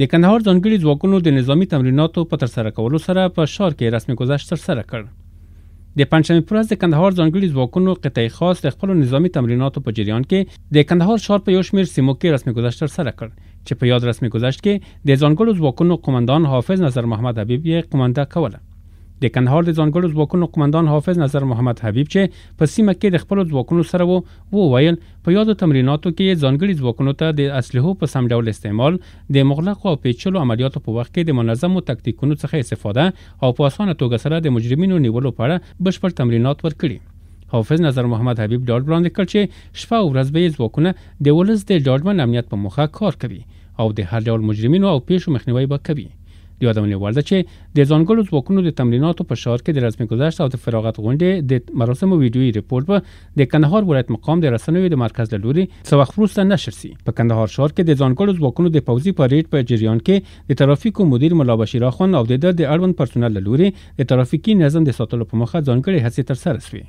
د کندهار ځانګړي ځواکونو د نظامی تمریناتو په سره کولو سره په شار کې رسمي گذشت سره کړ د پنځمې پرز د کندهار ځانګړي ځواکونو قطعي خاص د خپل نظامی تمریناتو په جریان کې د کندهار شار په یو شمیر سیمو کې رسمي گذشت سره کړ چې په یاد رسمي گذشت کې د ځانګړو ځواکونو قومندان حافظ نظر محمد حبیب یې قومنده کوله د کندهار د ځانګړو ځواکونو قماندان حافظ نظر محمد حبیب چې په سیمه کې د خپل ځواکونو سره وو و ویل په یادو تمریناتو کې ځانګړي ځواکونو ته د اسلحو په سم ډول استعمال د مغلق او پیچلو عملیاتو په وخت کې د منظمو تکتیکونو څخه استفاده او په اسانه توګه سره د مجرمینو نیولو په اړه بشپړ تمرینات ورکړي حافظ نظر محمد حبیب ډاډ وړاندې کړ چې شپه او ورځ به ځواکونه د ولس د ډاډمن امنیت په مخه کار کوي او د هر ډول مجرمینو او پیښو مخنیوي به کوي یادونه ورده چې د ځانګړو ځواکونو د تمریناتو په شار کې د رسمي گذشت او د فراغت غونډې د مراسم ویډیویي ریپورت به د کندهار ولایت مقام د رسنوي د مرکز له لوري څو وخت وروسته نشر شي په کندهار شار کې د ځانګړو ځواکونو د پوزي پریډ په جریان کې د ترافیکو مدیر مولا بشیر اخوند او د اړوند پرسونل له لوري د ترافیکي نظم د ساتلو په مخه ځانګړي هڅې تر سره شوې